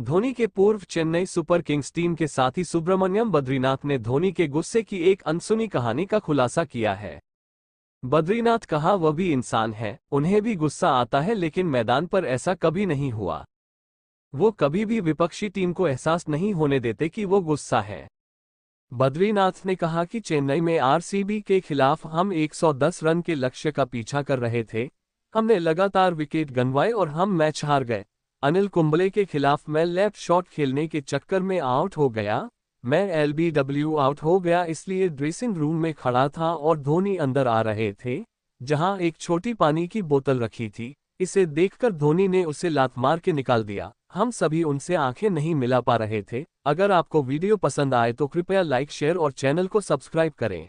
धोनी के पूर्व Chennai super Kings team के साथी सुब्रमण्यम बद्रीनाथ ने धोनी के गुस्से की एक अनसुनी कहानी का खुलासा किया है बद्रीनाथ कहा वह भी इंसान है उन्हें भी गुस्सा आता है लेकिन मैदान पर ऐसा कभी नहीं हुआ वो कभी भी विपक्षी टीम को एहसास नहीं होने देते कि वो गुस्सा है बद्रीनाथ ने कहा कि चेन्नई में आरसीबी के खिलाफ हम 110 रन के लक्ष्य का पीछा कर रहे थे हमने लगातार विकेट गनवाए और हम मैच हार गए अनिल कुंबले के खिलाफ मैं लेफ्ट शॉट खेलने के चक्कर में आउट हो गया मैं एलबीडब्ल्यू आउट हो गया इसलिए ड्रेसिंग रूम में खड़ा था और धोनी अंदर आ रहे थे जहां एक छोटी पानी की बोतल रखी थी इसे देखकर धोनी ने उसे लात मार के निकाल दिया हम सभी उनसे आंखें नहीं मिला पा रहे थे अगर आपको वीडियो पसंद आए तो कृपया लाइक शेयर और चैनल को सब्सक्राइब करें